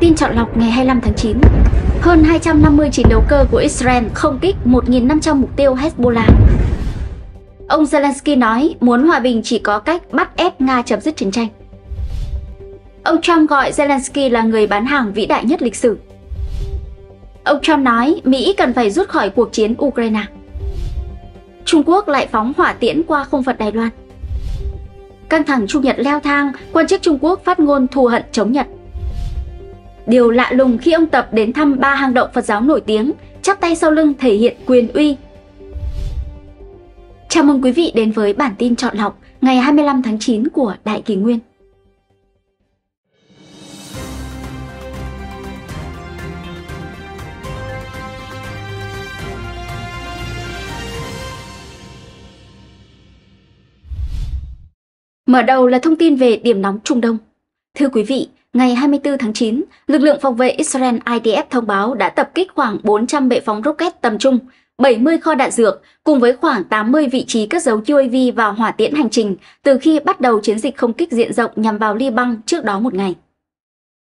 Tin chọn lọc ngày 25 tháng 9 Hơn 250 chiến đấu cơ của Israel không kích 1.500 mục tiêu Hezbollah Ông Zelensky nói muốn hòa bình chỉ có cách bắt ép Nga chấm dứt chiến tranh Ông Trump gọi Zelensky là người bán hàng vĩ đại nhất lịch sử Ông Trump nói Mỹ cần phải rút khỏi cuộc chiến Ukraine Trung Quốc lại phóng hỏa tiễn qua không phận Đài Loan Căng thẳng Trung Nhật leo thang, quan chức Trung Quốc phát ngôn thù hận chống Nhật Điều lạ lùng khi ông Tập đến thăm ba hang động Phật giáo nổi tiếng, chắp tay sau lưng thể hiện quyền uy. Chào mừng quý vị đến với bản tin chọn lọc ngày 25 tháng 9 của Đại Kỳ Nguyên. Mở đầu là thông tin về điểm nóng Trung Đông. Thưa quý vị, Ngày 24 tháng 9, lực lượng phòng vệ Israel IDF thông báo đã tập kích khoảng 400 bệ phóng rocket tầm trung, 70 kho đạn dược cùng với khoảng 80 vị trí cất dấu UAV và hỏa tiễn hành trình từ khi bắt đầu chiến dịch không kích diện rộng nhằm vào Liban trước đó một ngày.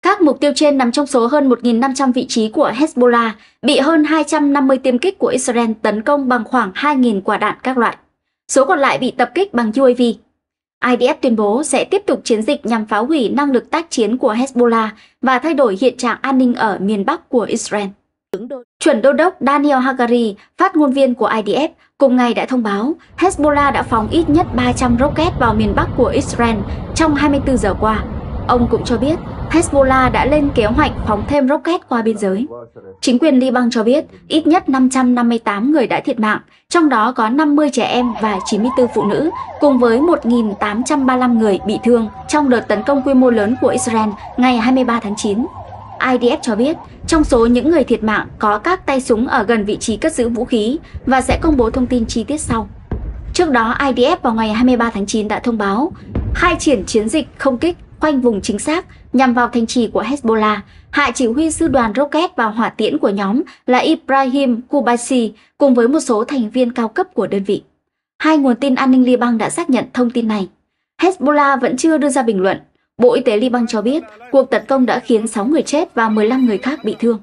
Các mục tiêu trên nằm trong số hơn 1.500 vị trí của Hezbollah bị hơn 250 tiêm kích của Israel tấn công bằng khoảng 2.000 quả đạn các loại. Số còn lại bị tập kích bằng UAV. IDF tuyên bố sẽ tiếp tục chiến dịch nhằm phá hủy năng lực tác chiến của Hezbollah và thay đổi hiện trạng an ninh ở miền Bắc của Israel. Chuẩn đô đốc Daniel Hagari, phát ngôn viên của IDF, cùng ngày đã thông báo Hezbollah đã phóng ít nhất 300 rocket vào miền Bắc của Israel trong 24 giờ qua. Ông cũng cho biết Hezbollah đã lên kế hoạch phóng thêm rocket qua biên giới. Chính quyền Liban cho biết ít nhất 558 người đã thiệt mạng, trong đó có 50 trẻ em và 94 phụ nữ, cùng với 1.835 người bị thương trong đợt tấn công quy mô lớn của Israel ngày 23 tháng 9. IDF cho biết, trong số những người thiệt mạng có các tay súng ở gần vị trí cất giữ vũ khí và sẽ công bố thông tin chi tiết sau. Trước đó, IDF vào ngày 23 tháng 9 đã thông báo hai triển chiến dịch không kích khoanh vùng chính xác nhằm vào thành trì của Hezbollah. Hạ chỉ huy sư đoàn rocket và hỏa tiễn của nhóm là Ibrahim Kubasi cùng với một số thành viên cao cấp của đơn vị. Hai nguồn tin an ninh Liban đã xác nhận thông tin này. Hezbollah vẫn chưa đưa ra bình luận. Bộ Y tế Liban cho biết cuộc tấn công đã khiến 6 người chết và 15 người khác bị thương.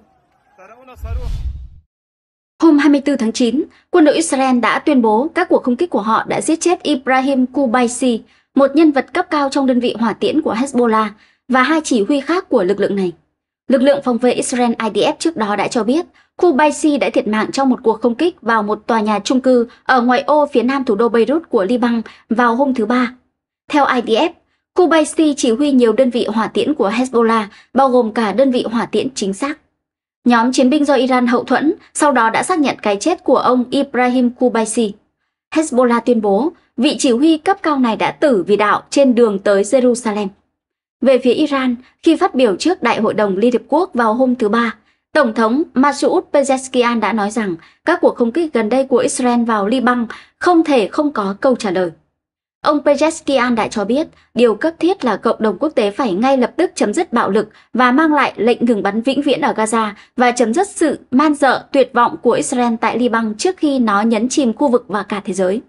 Hôm 24 tháng 9, quân đội Israel đã tuyên bố các cuộc không kích của họ đã giết chết Ibrahim Kubaisi, một nhân vật cấp cao trong đơn vị hỏa tiễn của Hezbollah và hai chỉ huy khác của lực lượng này. Lực lượng phòng vệ Israel IDF trước đó đã cho biết khu Baisi đã thiệt mạng trong một cuộc không kích vào một tòa nhà trung cư ở ngoại ô phía nam thủ đô Beirut của Liban vào hôm thứ Ba. Theo IDF, khu Baisi chỉ huy nhiều đơn vị hỏa tiễn của Hezbollah, bao gồm cả đơn vị hỏa tiễn chính xác. Nhóm chiến binh do Iran hậu thuẫn sau đó đã xác nhận cái chết của ông Ibrahim Kubaisi. Hezbollah tuyên bố vị chỉ huy cấp cao này đã tử vì đạo trên đường tới Jerusalem. Về phía Iran, khi phát biểu trước Đại hội đồng Liên Hiệp Quốc vào hôm thứ Ba, Tổng thống Masoud Pezeshkian đã nói rằng các cuộc không kích gần đây của Israel vào Liban không thể không có câu trả lời. Ông Pezeshkian đã cho biết điều cấp thiết là cộng đồng quốc tế phải ngay lập tức chấm dứt bạo lực và mang lại lệnh ngừng bắn vĩnh viễn ở Gaza và chấm dứt sự man dợ tuyệt vọng của Israel tại Liban trước khi nó nhấn chìm khu vực và cả thế giới.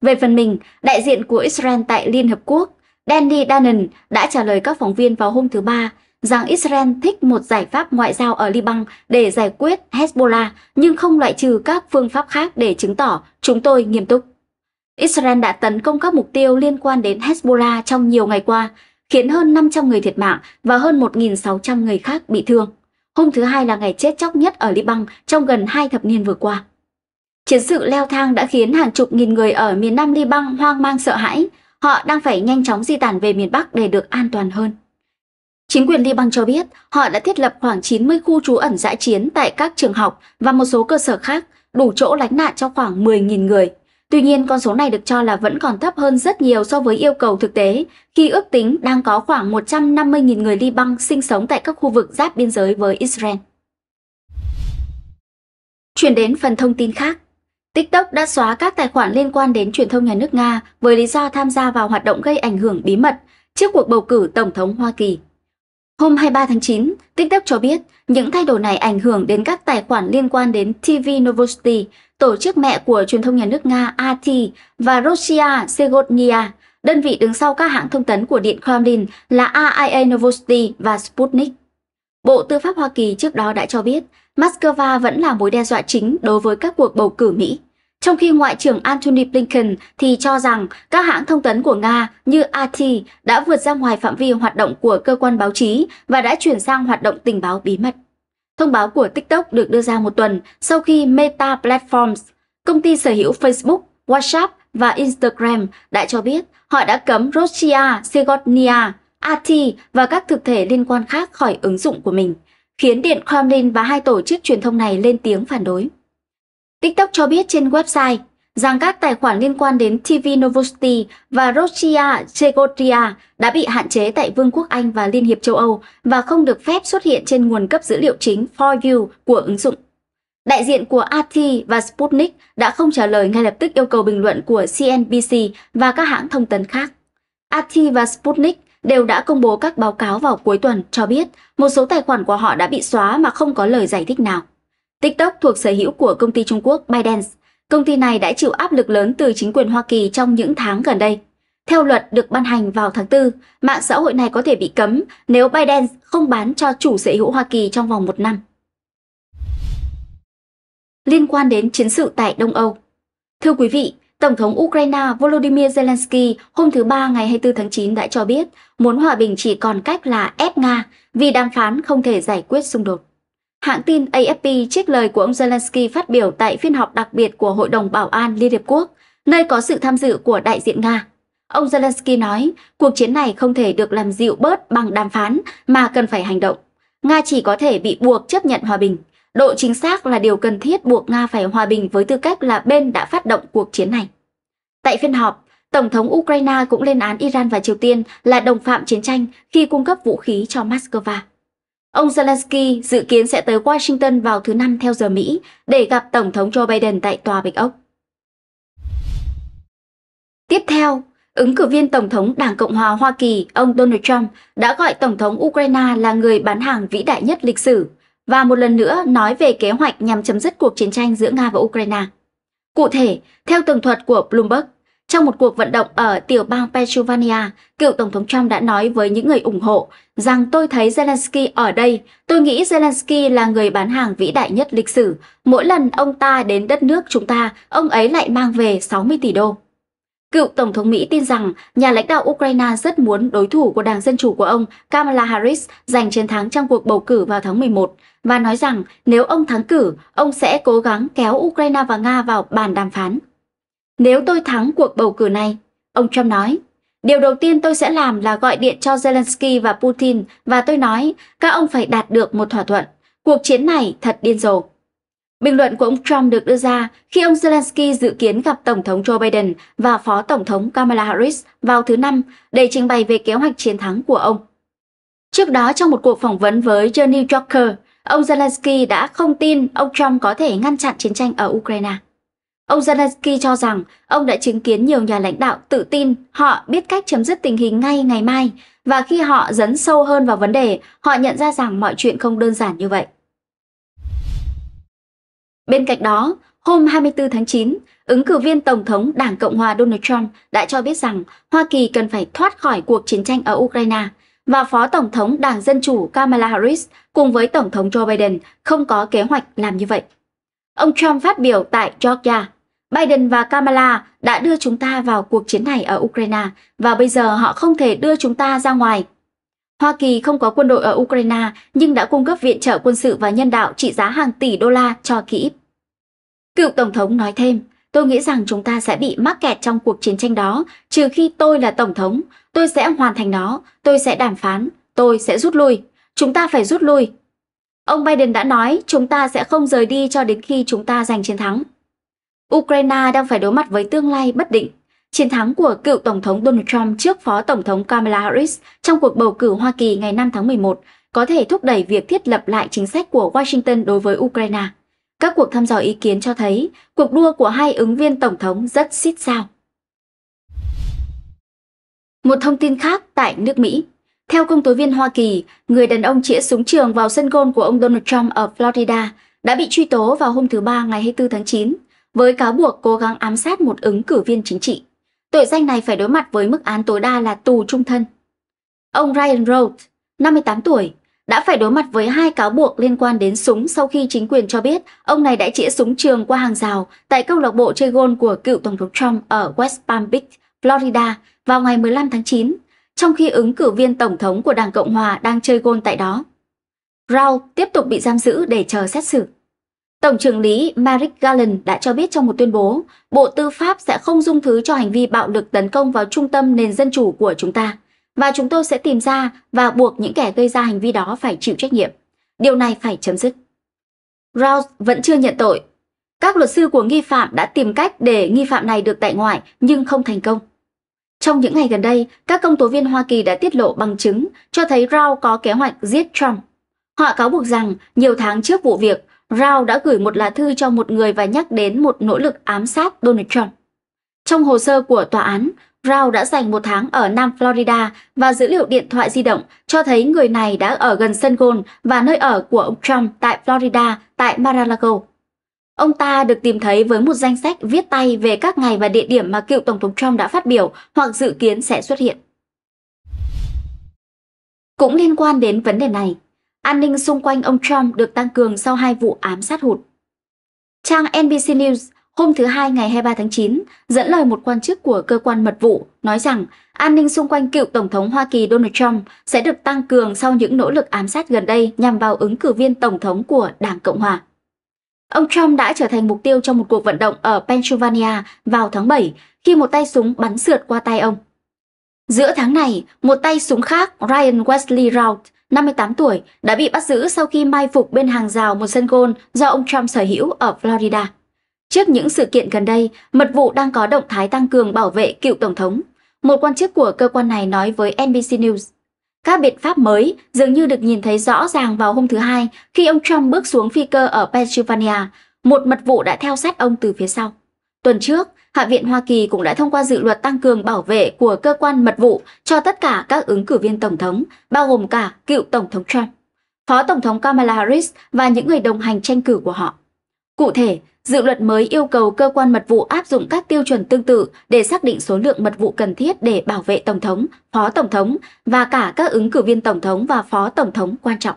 Về phần mình, đại diện của Israel tại Liên Hợp Quốc, Danny Danan đã trả lời các phóng viên vào hôm thứ Ba rằng Israel thích một giải pháp ngoại giao ở Liban để giải quyết Hezbollah nhưng không loại trừ các phương pháp khác để chứng tỏ chúng tôi nghiêm túc. Israel đã tấn công các mục tiêu liên quan đến Hezbollah trong nhiều ngày qua, khiến hơn 500 người thiệt mạng và hơn 1.600 người khác bị thương. Hôm thứ Hai là ngày chết chóc nhất ở Liban trong gần hai thập niên vừa qua. Chiến sự leo thang đã khiến hàng chục nghìn người ở miền Nam Liban hoang mang sợ hãi. Họ đang phải nhanh chóng di tản về miền Bắc để được an toàn hơn. Chính quyền Liban cho biết họ đã thiết lập khoảng 90 khu trú ẩn dã chiến tại các trường học và một số cơ sở khác, đủ chỗ lánh nạn cho khoảng 10.000 người. Tuy nhiên, con số này được cho là vẫn còn thấp hơn rất nhiều so với yêu cầu thực tế, khi ước tính đang có khoảng 150.000 người Liban sinh sống tại các khu vực giáp biên giới với Israel. Chuyển đến phần thông tin khác. TikTok đã xóa các tài khoản liên quan đến truyền thông nhà nước Nga với lý do tham gia vào hoạt động gây ảnh hưởng bí mật trước cuộc bầu cử Tổng thống Hoa Kỳ. Hôm 23 tháng 9, TikTok cho biết những thay đổi này ảnh hưởng đến các tài khoản liên quan đến TV Novosti, tổ chức mẹ của truyền thông nhà nước Nga RT và Russia Segodnia, đơn vị đứng sau các hãng thông tấn của Điện Kremlin là AIA Novosti và Sputnik. Bộ Tư pháp Hoa Kỳ trước đó đã cho biết Moscow vẫn là mối đe dọa chính đối với các cuộc bầu cử Mỹ. Trong khi Ngoại trưởng Antony Blinken thì cho rằng các hãng thông tấn của Nga như RT đã vượt ra ngoài phạm vi hoạt động của cơ quan báo chí và đã chuyển sang hoạt động tình báo bí mật. Thông báo của TikTok được đưa ra một tuần sau khi Meta Platforms, công ty sở hữu Facebook, WhatsApp và Instagram đã cho biết họ đã cấm Russia, Segovia, RT và các thực thể liên quan khác khỏi ứng dụng của mình, khiến Điện Kremlin và hai tổ chức truyền thông này lên tiếng phản đối. TikTok cho biết trên website rằng các tài khoản liên quan đến TV Novosti và Russia Chegotria đã bị hạn chế tại Vương quốc Anh và Liên hiệp châu Âu và không được phép xuất hiện trên nguồn cấp dữ liệu chính For You của ứng dụng. Đại diện của RT và Sputnik đã không trả lời ngay lập tức yêu cầu bình luận của CNBC và các hãng thông tấn khác. RT và Sputnik đều đã công bố các báo cáo vào cuối tuần cho biết một số tài khoản của họ đã bị xóa mà không có lời giải thích nào. TikTok thuộc sở hữu của công ty Trung Quốc ByteDance. Công ty này đã chịu áp lực lớn từ chính quyền Hoa Kỳ trong những tháng gần đây. Theo luật được ban hành vào tháng 4, mạng xã hội này có thể bị cấm nếu ByteDance không bán cho chủ sở hữu Hoa Kỳ trong vòng một năm. Liên quan đến chiến sự tại Đông Âu Thưa quý vị, Tổng thống Ukraine Volodymyr Zelensky hôm thứ Ba ngày 24 tháng 9 đã cho biết muốn hòa bình chỉ còn cách là ép Nga vì đàm phán không thể giải quyết xung đột. Hãng tin AFP trích lời của ông Zelensky phát biểu tại phiên họp đặc biệt của Hội đồng Bảo an Liên Hiệp Quốc, nơi có sự tham dự của đại diện Nga. Ông Zelensky nói, cuộc chiến này không thể được làm dịu bớt bằng đàm phán mà cần phải hành động. Nga chỉ có thể bị buộc chấp nhận hòa bình. Độ chính xác là điều cần thiết buộc Nga phải hòa bình với tư cách là bên đã phát động cuộc chiến này. Tại phiên họp, Tổng thống Ukraine cũng lên án Iran và Triều Tiên là đồng phạm chiến tranh khi cung cấp vũ khí cho Moscow. Ông Zelensky dự kiến sẽ tới Washington vào thứ Năm theo giờ Mỹ để gặp Tổng thống Joe Biden tại Tòa Bạch Ốc. Tiếp theo, ứng cử viên Tổng thống Đảng Cộng hòa Hoa Kỳ ông Donald Trump đã gọi Tổng thống Ukraine là người bán hàng vĩ đại nhất lịch sử và một lần nữa nói về kế hoạch nhằm chấm dứt cuộc chiến tranh giữa Nga và Ukraine. Cụ thể, theo tường thuật của Bloomberg, trong một cuộc vận động ở tiểu bang Pennsylvania, cựu Tổng thống Trump đã nói với những người ủng hộ rằng tôi thấy Zelensky ở đây, tôi nghĩ Zelensky là người bán hàng vĩ đại nhất lịch sử. Mỗi lần ông ta đến đất nước chúng ta, ông ấy lại mang về 60 tỷ đô. Cựu Tổng thống Mỹ tin rằng nhà lãnh đạo Ukraine rất muốn đối thủ của Đảng Dân Chủ của ông Kamala Harris giành chiến thắng trong cuộc bầu cử vào tháng 11 và nói rằng nếu ông thắng cử, ông sẽ cố gắng kéo Ukraine và Nga vào bàn đàm phán. Nếu tôi thắng cuộc bầu cử này, ông Trump nói, điều đầu tiên tôi sẽ làm là gọi điện cho Zelensky và Putin và tôi nói các ông phải đạt được một thỏa thuận. Cuộc chiến này thật điên rồ. Bình luận của ông Trump được đưa ra khi ông Zelensky dự kiến gặp Tổng thống Joe Biden và Phó Tổng thống Kamala Harris vào thứ Năm để trình bày về kế hoạch chiến thắng của ông. Trước đó trong một cuộc phỏng vấn với The New Yorker, ông Zelensky đã không tin ông Trump có thể ngăn chặn chiến tranh ở Ukraine. Ông Zelensky cho rằng ông đã chứng kiến nhiều nhà lãnh đạo tự tin họ biết cách chấm dứt tình hình ngay ngày mai và khi họ dấn sâu hơn vào vấn đề, họ nhận ra rằng mọi chuyện không đơn giản như vậy. Bên cạnh đó, hôm 24 tháng 9, ứng cử viên Tổng thống Đảng Cộng hòa Donald Trump đã cho biết rằng Hoa Kỳ cần phải thoát khỏi cuộc chiến tranh ở Ukraine và Phó Tổng thống Đảng Dân Chủ Kamala Harris cùng với Tổng thống Joe Biden không có kế hoạch làm như vậy. Ông Trump phát biểu tại Georgia Biden và Kamala đã đưa chúng ta vào cuộc chiến này ở Ukraine và bây giờ họ không thể đưa chúng ta ra ngoài. Hoa Kỳ không có quân đội ở Ukraine nhưng đã cung cấp viện trợ quân sự và nhân đạo trị giá hàng tỷ đô la cho Kyiv. Cựu Tổng thống nói thêm, tôi nghĩ rằng chúng ta sẽ bị mắc kẹt trong cuộc chiến tranh đó, trừ khi tôi là Tổng thống, tôi sẽ hoàn thành nó, tôi sẽ đàm phán, tôi sẽ rút lui, chúng ta phải rút lui. Ông Biden đã nói chúng ta sẽ không rời đi cho đến khi chúng ta giành chiến thắng. Ukraine đang phải đối mặt với tương lai bất định. Chiến thắng của cựu Tổng thống Donald Trump trước Phó Tổng thống Kamala Harris trong cuộc bầu cử Hoa Kỳ ngày 5 tháng 11 có thể thúc đẩy việc thiết lập lại chính sách của Washington đối với Ukraine. Các cuộc thăm dò ý kiến cho thấy cuộc đua của hai ứng viên Tổng thống rất xít sao. Một thông tin khác tại nước Mỹ. Theo công tố viên Hoa Kỳ, người đàn ông chĩa súng trường vào sân gôn của ông Donald Trump ở Florida đã bị truy tố vào hôm thứ Ba ngày 24 tháng 9 với cáo buộc cố gắng ám sát một ứng cử viên chính trị. Tội danh này phải đối mặt với mức án tối đa là tù trung thân. Ông Ryan Rhodes, 58 tuổi, đã phải đối mặt với hai cáo buộc liên quan đến súng sau khi chính quyền cho biết ông này đã chĩa súng trường qua hàng rào tại câu lạc bộ chơi gôn của cựu Tổng thống Trump ở West Palm Beach, Florida vào ngày 15 tháng 9, trong khi ứng cử viên Tổng thống của Đảng Cộng Hòa đang chơi gôn tại đó. Rao tiếp tục bị giam giữ để chờ xét xử. Tổng trưởng lý Merrick Garland đã cho biết trong một tuyên bố, Bộ Tư pháp sẽ không dung thứ cho hành vi bạo lực tấn công vào trung tâm nền dân chủ của chúng ta, và chúng tôi sẽ tìm ra và buộc những kẻ gây ra hành vi đó phải chịu trách nhiệm. Điều này phải chấm dứt. Rouse vẫn chưa nhận tội. Các luật sư của nghi phạm đã tìm cách để nghi phạm này được tại ngoại nhưng không thành công. Trong những ngày gần đây, các công tố viên Hoa Kỳ đã tiết lộ bằng chứng cho thấy Rao có kế hoạch giết Trump. Họ cáo buộc rằng nhiều tháng trước vụ việc, Rao đã gửi một lá thư cho một người và nhắc đến một nỗ lực ám sát Donald Trump. Trong hồ sơ của tòa án, Rao đã dành một tháng ở Nam Florida và dữ liệu điện thoại di động cho thấy người này đã ở gần sân golf và nơi ở của ông Trump tại Florida tại Mar-a-Lago. Ông ta được tìm thấy với một danh sách viết tay về các ngày và địa điểm mà cựu Tổng thống Trump đã phát biểu hoặc dự kiến sẽ xuất hiện. Cũng liên quan đến vấn đề này, An ninh xung quanh ông Trump được tăng cường sau hai vụ ám sát hụt. Trang NBC News hôm thứ Hai ngày 23 tháng 9 dẫn lời một quan chức của cơ quan mật vụ nói rằng an ninh xung quanh cựu Tổng thống Hoa Kỳ Donald Trump sẽ được tăng cường sau những nỗ lực ám sát gần đây nhằm vào ứng cử viên Tổng thống của Đảng Cộng Hòa. Ông Trump đã trở thành mục tiêu trong một cuộc vận động ở Pennsylvania vào tháng 7 khi một tay súng bắn sượt qua tay ông. Giữa tháng này, một tay súng khác Ryan Wesley Routh 58 tuổi, đã bị bắt giữ sau khi mai phục bên hàng rào một sân golf do ông Trump sở hữu ở Florida. Trước những sự kiện gần đây, mật vụ đang có động thái tăng cường bảo vệ cựu tổng thống. Một quan chức của cơ quan này nói với NBC News. Các biện pháp mới dường như được nhìn thấy rõ ràng vào hôm thứ Hai khi ông Trump bước xuống phi cơ ở Pennsylvania, một mật vụ đã theo sát ông từ phía sau. Tuần trước, Hạ viện Hoa Kỳ cũng đã thông qua dự luật tăng cường bảo vệ của cơ quan mật vụ cho tất cả các ứng cử viên tổng thống, bao gồm cả cựu tổng thống Trump, phó tổng thống Kamala Harris và những người đồng hành tranh cử của họ. Cụ thể, dự luật mới yêu cầu cơ quan mật vụ áp dụng các tiêu chuẩn tương tự để xác định số lượng mật vụ cần thiết để bảo vệ tổng thống, phó tổng thống và cả các ứng cử viên tổng thống và phó tổng thống quan trọng.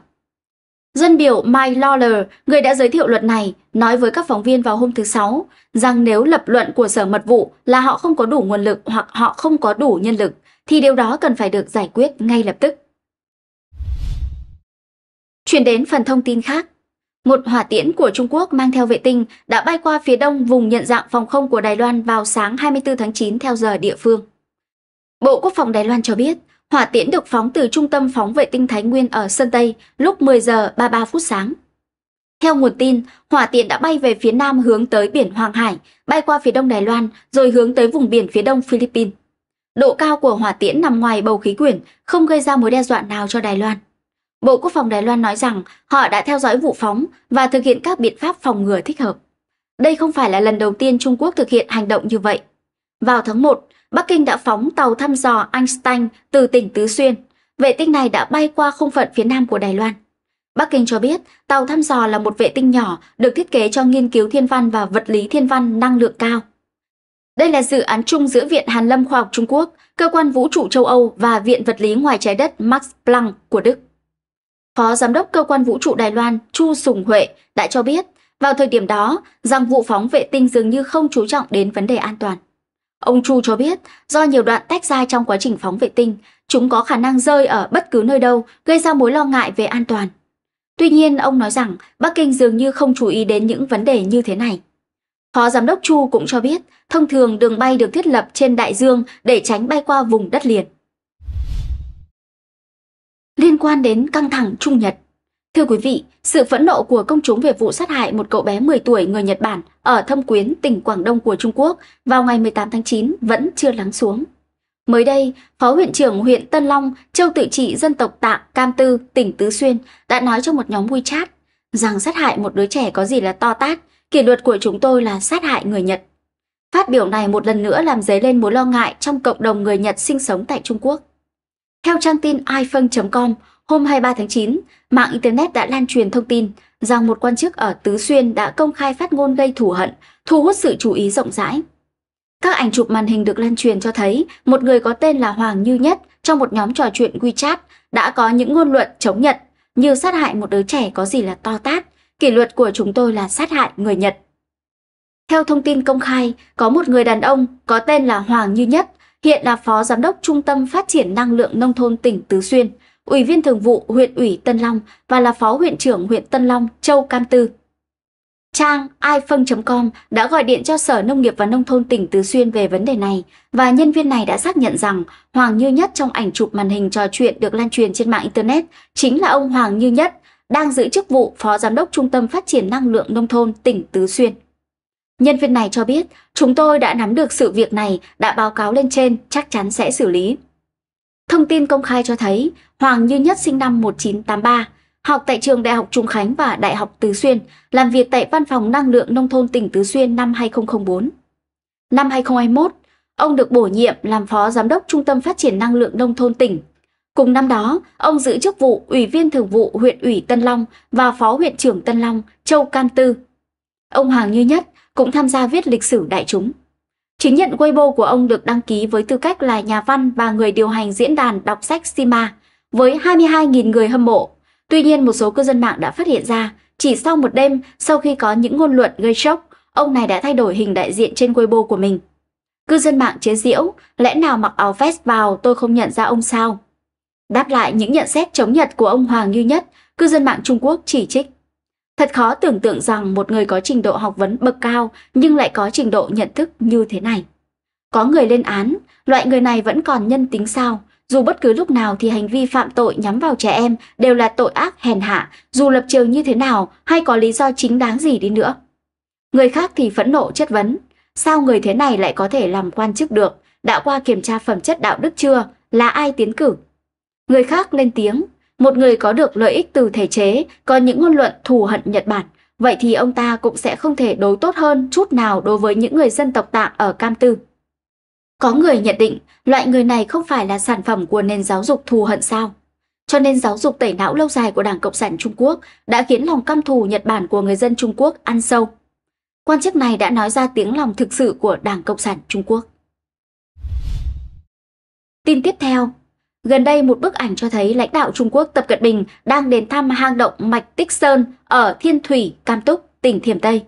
Dân biểu Mike Lawler, người đã giới thiệu luật này, nói với các phóng viên vào hôm thứ Sáu rằng nếu lập luận của Sở Mật vụ là họ không có đủ nguồn lực hoặc họ không có đủ nhân lực, thì điều đó cần phải được giải quyết ngay lập tức. Chuyển đến phần thông tin khác. Một hỏa tiễn của Trung Quốc mang theo vệ tinh đã bay qua phía đông vùng nhận dạng phòng không của Đài Loan vào sáng 24 tháng 9 theo giờ địa phương. Bộ Quốc phòng Đài Loan cho biết, Hỏa tiễn được phóng từ trung tâm phóng vệ tinh Thái Nguyên ở Sơn Tây lúc 10 giờ 33 phút sáng. Theo nguồn tin, hỏa tiễn đã bay về phía nam hướng tới biển Hoàng Hải, bay qua phía đông Đài Loan rồi hướng tới vùng biển phía đông Philippines. Độ cao của hỏa tiễn nằm ngoài bầu khí quyển, không gây ra mối đe dọa nào cho Đài Loan. Bộ Quốc phòng Đài Loan nói rằng họ đã theo dõi vụ phóng và thực hiện các biện pháp phòng ngừa thích hợp. Đây không phải là lần đầu tiên Trung Quốc thực hiện hành động như vậy. Vào tháng 1, Bắc Kinh đã phóng tàu thăm dò Einstein từ tỉnh Tứ Xuyên. Vệ tinh này đã bay qua không phận phía nam của Đài Loan. Bắc Kinh cho biết tàu thăm dò là một vệ tinh nhỏ được thiết kế cho nghiên cứu thiên văn và vật lý thiên văn năng lượng cao. Đây là dự án chung giữa Viện Hàn Lâm Khoa học Trung Quốc, Cơ quan Vũ trụ châu Âu và Viện Vật lý ngoài trái đất Max Planck của Đức. Phó Giám đốc Cơ quan Vũ trụ Đài Loan Chu Sùng Huệ đã cho biết vào thời điểm đó rằng vụ phóng vệ tinh dường như không chú trọng đến vấn đề an toàn. Ông Chu cho biết, do nhiều đoạn tách ra trong quá trình phóng vệ tinh, chúng có khả năng rơi ở bất cứ nơi đâu, gây ra mối lo ngại về an toàn. Tuy nhiên, ông nói rằng Bắc Kinh dường như không chú ý đến những vấn đề như thế này. Phó Giám đốc Chu cũng cho biết, thông thường đường bay được thiết lập trên đại dương để tránh bay qua vùng đất liền. Liên quan đến căng thẳng Trung Nhật Thưa quý vị, sự phẫn nộ của công chúng về vụ sát hại một cậu bé 10 tuổi người Nhật Bản ở Thâm Quyến, tỉnh Quảng Đông của Trung Quốc vào ngày 18 tháng 9 vẫn chưa lắng xuống. Mới đây, Phó huyện trưởng huyện Tân Long, châu tự trị dân tộc Tạng, Cam Tư, tỉnh Tứ Xuyên đã nói trong một nhóm WeChat rằng sát hại một đứa trẻ có gì là to tát, kỷ luật của chúng tôi là sát hại người Nhật. Phát biểu này một lần nữa làm dấy lên mối lo ngại trong cộng đồng người Nhật sinh sống tại Trung Quốc. Theo trang tin iPhone.com, Hôm 23 tháng 9, mạng Internet đã lan truyền thông tin rằng một quan chức ở Tứ Xuyên đã công khai phát ngôn gây thù hận, thu hút sự chú ý rộng rãi. Các ảnh chụp màn hình được lan truyền cho thấy một người có tên là Hoàng Như Nhất trong một nhóm trò chuyện WeChat đã có những ngôn luận chống Nhật như sát hại một đứa trẻ có gì là to tát, kỷ luật của chúng tôi là sát hại người Nhật. Theo thông tin công khai, có một người đàn ông có tên là Hoàng Như Nhất, hiện là Phó Giám đốc Trung tâm Phát triển Năng lượng Nông thôn tỉnh Tứ Xuyên, Ủy viên Thường vụ huyện ủy Tân Long và là Phó huyện trưởng huyện Tân Long Châu Cam Tư. Trang iPhone.com đã gọi điện cho Sở Nông nghiệp và Nông thôn tỉnh Tứ Xuyên về vấn đề này và nhân viên này đã xác nhận rằng Hoàng Như Nhất trong ảnh chụp màn hình trò chuyện được lan truyền trên mạng Internet chính là ông Hoàng Như Nhất đang giữ chức vụ Phó Giám đốc Trung tâm Phát triển Năng lượng Nông thôn tỉnh Tứ Xuyên. Nhân viên này cho biết, chúng tôi đã nắm được sự việc này, đã báo cáo lên trên, chắc chắn sẽ xử lý. Thông tin công khai cho thấy Hoàng Như Nhất sinh năm 1983, học tại trường Đại học Trung Khánh và Đại học Tứ Xuyên, làm việc tại Văn phòng Năng lượng Nông thôn tỉnh Tứ Xuyên năm 2004. Năm 2021, ông được bổ nhiệm làm Phó Giám đốc Trung tâm Phát triển Năng lượng Nông thôn tỉnh. Cùng năm đó, ông giữ chức vụ Ủy viên Thường vụ huyện ủy Tân Long và Phó huyện trưởng Tân Long Châu Can Tư. Ông Hoàng Như Nhất cũng tham gia viết lịch sử đại chúng. Chứng nhận Weibo của ông được đăng ký với tư cách là nhà văn và người điều hành diễn đàn đọc sách Sima với 22.000 người hâm mộ. Tuy nhiên, một số cư dân mạng đã phát hiện ra, chỉ sau một đêm sau khi có những ngôn luận gây sốc, ông này đã thay đổi hình đại diện trên Weibo của mình. Cư dân mạng chế giễu, lẽ nào mặc áo vest vào tôi không nhận ra ông sao? Đáp lại những nhận xét chống Nhật của ông Hoàng Như Nhất, cư dân mạng Trung Quốc chỉ trích. Thật khó tưởng tượng rằng một người có trình độ học vấn bậc cao nhưng lại có trình độ nhận thức như thế này. Có người lên án, loại người này vẫn còn nhân tính sao? Dù bất cứ lúc nào thì hành vi phạm tội nhắm vào trẻ em đều là tội ác hèn hạ, dù lập trường như thế nào hay có lý do chính đáng gì đi nữa. Người khác thì phẫn nộ chất vấn, sao người thế này lại có thể làm quan chức được, đã qua kiểm tra phẩm chất đạo đức chưa, là ai tiến cử? Người khác lên tiếng, một người có được lợi ích từ thể chế, có những ngôn luận thù hận Nhật Bản, vậy thì ông ta cũng sẽ không thể đối tốt hơn chút nào đối với những người dân tộc tạng ở Cam Tư. Có người nhận định, loại người này không phải là sản phẩm của nền giáo dục thù hận sao? Cho nên giáo dục tẩy não lâu dài của Đảng Cộng sản Trung Quốc đã khiến lòng căm thù Nhật Bản của người dân Trung Quốc ăn sâu. Quan chức này đã nói ra tiếng lòng thực sự của Đảng Cộng sản Trung Quốc. Tin tiếp theo, Gần đây, một bức ảnh cho thấy lãnh đạo Trung Quốc Tập Cận Bình đang đến thăm hang động Mạch Tích Sơn ở Thiên Thủy, Cam Túc, tỉnh Thiểm Tây.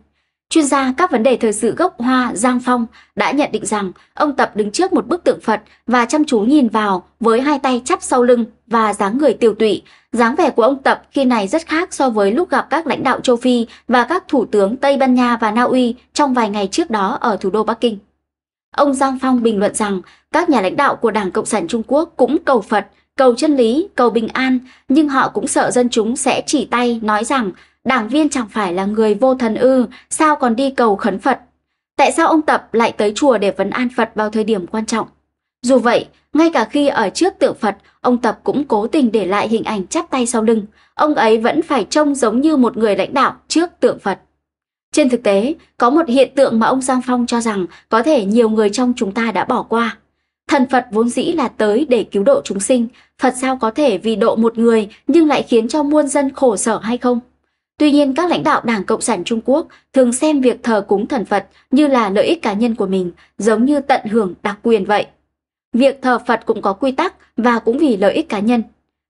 Chuyên gia các vấn đề thời sự gốc Hoa Giang Phong đã nhận định rằng ông Tập đứng trước một bức tượng Phật và chăm chú nhìn vào với hai tay chắp sau lưng và dáng người tiêu tụy. Dáng vẻ của ông Tập khi này rất khác so với lúc gặp các lãnh đạo châu Phi và các thủ tướng Tây Ban Nha và Na Uy trong vài ngày trước đó ở thủ đô Bắc Kinh. Ông Giang Phong bình luận rằng các nhà lãnh đạo của Đảng Cộng sản Trung Quốc cũng cầu Phật, cầu chân lý, cầu bình an, nhưng họ cũng sợ dân chúng sẽ chỉ tay nói rằng đảng viên chẳng phải là người vô thần ư, sao còn đi cầu khấn Phật. Tại sao ông Tập lại tới chùa để vấn an Phật vào thời điểm quan trọng? Dù vậy, ngay cả khi ở trước tượng Phật, ông Tập cũng cố tình để lại hình ảnh chắp tay sau lưng. Ông ấy vẫn phải trông giống như một người lãnh đạo trước tượng Phật. Trên thực tế, có một hiện tượng mà ông Giang Phong cho rằng có thể nhiều người trong chúng ta đã bỏ qua. Thần Phật vốn dĩ là tới để cứu độ chúng sinh, Phật sao có thể vì độ một người nhưng lại khiến cho muôn dân khổ sở hay không? Tuy nhiên các lãnh đạo Đảng Cộng sản Trung Quốc thường xem việc thờ cúng thần Phật như là lợi ích cá nhân của mình, giống như tận hưởng đặc quyền vậy. Việc thờ Phật cũng có quy tắc và cũng vì lợi ích cá nhân.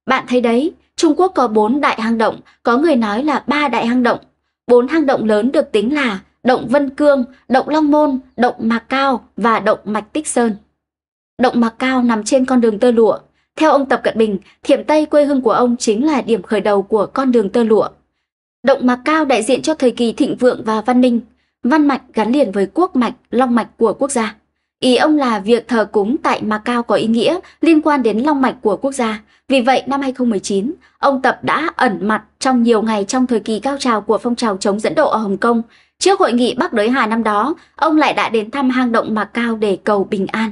Bạn thấy đấy, Trung Quốc có bốn đại hang động, có người nói là ba đại hang động, Bốn hang động lớn được tính là động Vân Cương, động Long Môn, động Mạc Cao và động Mạch Tích Sơn. Động Mạc Cao nằm trên con đường tơ lụa. Theo ông Tập Cận Bình, Thiểm Tây quê hương của ông chính là điểm khởi đầu của con đường tơ lụa. Động Mạc Cao đại diện cho thời kỳ thịnh vượng và văn minh, văn mạch gắn liền với quốc mạch, long mạch của quốc gia. Ý ông là việc thờ cúng tại Macau có ý nghĩa liên quan đến long mạch của quốc gia. Vì vậy, năm 2019, ông Tập đã ẩn mặt trong nhiều ngày trong thời kỳ cao trào của phong trào chống dẫn độ ở Hồng Kông. Trước hội nghị Bắc Đới Hà năm đó, ông lại đã đến thăm hang động Macau để cầu bình an.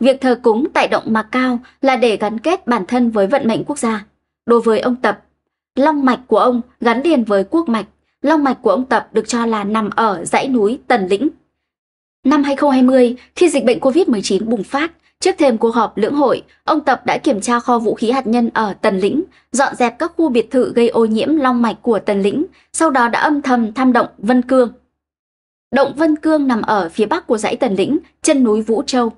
Việc thờ cúng tại động Macau là để gắn kết bản thân với vận mệnh quốc gia. Đối với ông Tập, long mạch của ông gắn liền với quốc mạch. Long mạch của ông Tập được cho là nằm ở dãy núi Tần Lĩnh, Năm 2020, khi dịch bệnh COVID-19 bùng phát, trước thêm cuộc họp lưỡng hội, ông Tập đã kiểm tra kho vũ khí hạt nhân ở Tần Lĩnh, dọn dẹp các khu biệt thự gây ô nhiễm long mạch của Tần Lĩnh, sau đó đã âm thầm thăm động Vân Cương. Động Vân Cương nằm ở phía bắc của dãy Tần Lĩnh, chân núi Vũ Châu.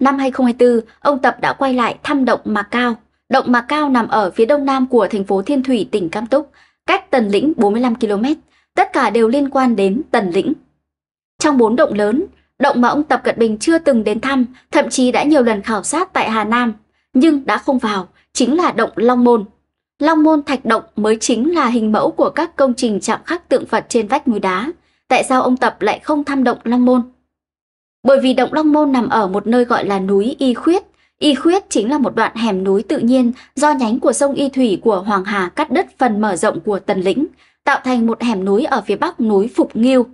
Năm 2024, ông Tập đã quay lại thăm động Mạc Cao. Động Mạc Cao nằm ở phía đông nam của thành phố Thiên Thủy, tỉnh Cam Túc, cách Tần Lĩnh 45 km. Tất cả đều liên quan đến Tần Lĩnh. Trong bốn động lớn, động mà ông Tập Cận Bình chưa từng đến thăm, thậm chí đã nhiều lần khảo sát tại Hà Nam, nhưng đã không vào, chính là động Long Môn. Long Môn Thạch Động mới chính là hình mẫu của các công trình chạm khắc tượng Phật trên vách núi đá. Tại sao ông Tập lại không thăm động Long Môn? Bởi vì động Long Môn nằm ở một nơi gọi là núi Y Khuyết. Y Khuyết chính là một đoạn hẻm núi tự nhiên do nhánh của sông Y Thủy của Hoàng Hà cắt đứt phần mở rộng của Tần Lĩnh, tạo thành một hẻm núi ở phía bắc núi Phục Nghiêu,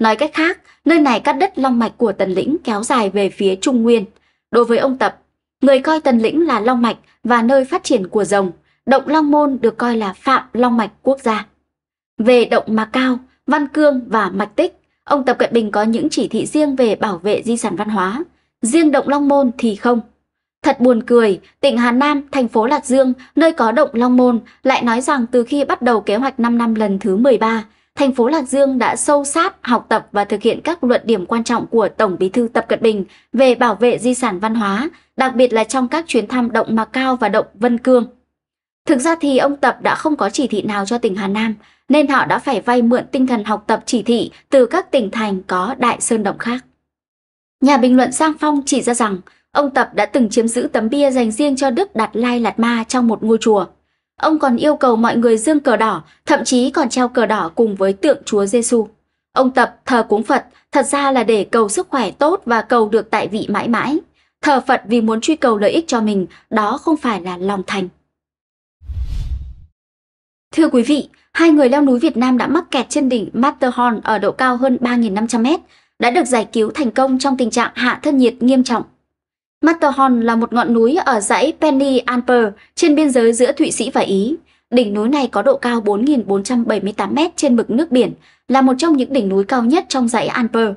Nói cách khác, nơi này cắt đất long mạch của Tần Lĩnh kéo dài về phía Trung Nguyên. Đối với ông Tập, người coi Tần Lĩnh là long mạch và nơi phát triển của rồng, động Long Môn được coi là phạm long mạch quốc gia. Về động Mà Cao, Văn Cương và Mạch Tích, ông Tập Cận Bình có những chỉ thị riêng về bảo vệ di sản văn hóa, riêng động Long Môn thì không. Thật buồn cười, tỉnh Hà Nam, thành phố Lạc Dương, nơi có động Long Môn, lại nói rằng từ khi bắt đầu kế hoạch 5 năm lần thứ 13, thành phố Lạc Dương đã sâu sát học tập và thực hiện các luận điểm quan trọng của Tổng Bí thư Tập Cận Bình về bảo vệ di sản văn hóa, đặc biệt là trong các chuyến thăm động mà Cao và động Vân Cương. Thực ra thì ông Tập đã không có chỉ thị nào cho tỉnh Hà Nam, nên họ đã phải vay mượn tinh thần học tập chỉ thị từ các tỉnh thành có đại sơn động khác. Nhà bình luận Sang Phong chỉ ra rằng ông Tập đã từng chiếm giữ tấm bia dành riêng cho Đức Đạt Lai Lạt Ma trong một ngôi chùa – Ông còn yêu cầu mọi người dương cờ đỏ, thậm chí còn treo cờ đỏ cùng với tượng Chúa Giêsu. Ông tập thờ cúng Phật thật ra là để cầu sức khỏe tốt và cầu được tại vị mãi mãi. Thờ Phật vì muốn truy cầu lợi ích cho mình, đó không phải là lòng thành. Thưa quý vị, hai người leo núi Việt Nam đã mắc kẹt trên đỉnh Matterhorn ở độ cao hơn 3.500 mét, đã được giải cứu thành công trong tình trạng hạ thân nhiệt nghiêm trọng. Matterhorn là một ngọn núi ở dãy Penny Alper trên biên giới giữa Thụy Sĩ và Ý. Đỉnh núi này có độ cao 4.478 m trên mực nước biển, là một trong những đỉnh núi cao nhất trong dãy Alper.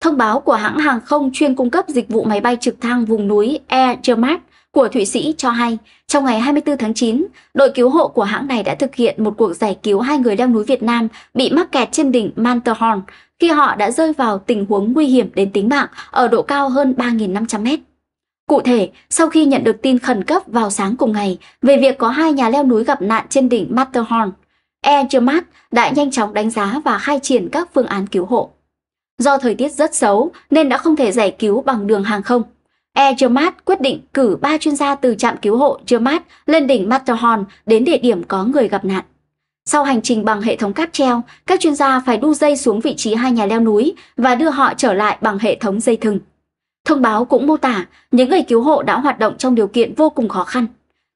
Thông báo của hãng hàng không chuyên cung cấp dịch vụ máy bay trực thăng vùng núi Air Germat của Thụy Sĩ cho hay, trong ngày 24 tháng 9, đội cứu hộ của hãng này đã thực hiện một cuộc giải cứu hai người leo núi Việt Nam bị mắc kẹt trên đỉnh Matterhorn khi họ đã rơi vào tình huống nguy hiểm đến tính mạng ở độ cao hơn 3.500 mét. Cụ thể, sau khi nhận được tin khẩn cấp vào sáng cùng ngày về việc có hai nhà leo núi gặp nạn trên đỉnh Matterhorn, Air đã nhanh chóng đánh giá và khai triển các phương án cứu hộ. Do thời tiết rất xấu nên đã không thể giải cứu bằng đường hàng không. Air quyết định cử 3 chuyên gia từ trạm cứu hộ Germat lên đỉnh Matterhorn đến địa điểm có người gặp nạn. Sau hành trình bằng hệ thống cáp treo, các chuyên gia phải đu dây xuống vị trí hai nhà leo núi và đưa họ trở lại bằng hệ thống dây thừng. Thông báo cũng mô tả những người cứu hộ đã hoạt động trong điều kiện vô cùng khó khăn.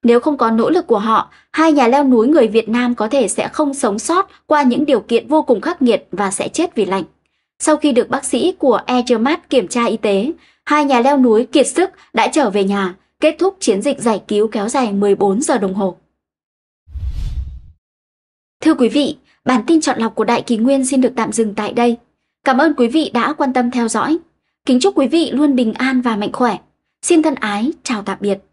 Nếu không có nỗ lực của họ, hai nhà leo núi người Việt Nam có thể sẽ không sống sót qua những điều kiện vô cùng khắc nghiệt và sẽ chết vì lạnh. Sau khi được bác sĩ của Egermat kiểm tra y tế, hai nhà leo núi kiệt sức đã trở về nhà, kết thúc chiến dịch giải cứu kéo dài 14 giờ đồng hồ. Thưa quý vị, bản tin chọn lọc của Đại Kỳ Nguyên xin được tạm dừng tại đây. Cảm ơn quý vị đã quan tâm theo dõi. Kính chúc quý vị luôn bình an và mạnh khỏe. Xin thân ái, chào tạm biệt.